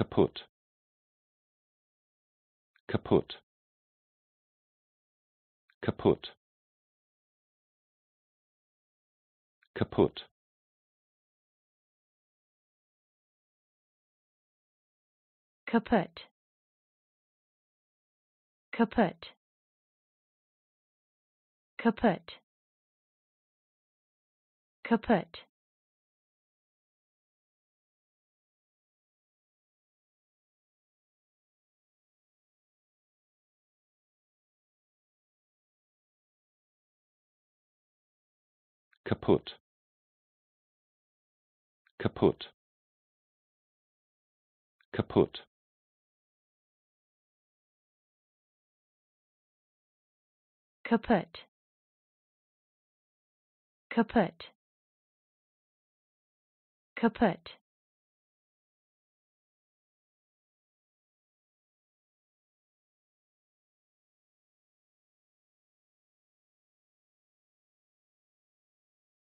kaputt kaputt kaputt kaputt kaputt kaputt kaputt kaputt kaputt kaputt kaputt kaputt kaputt kaputt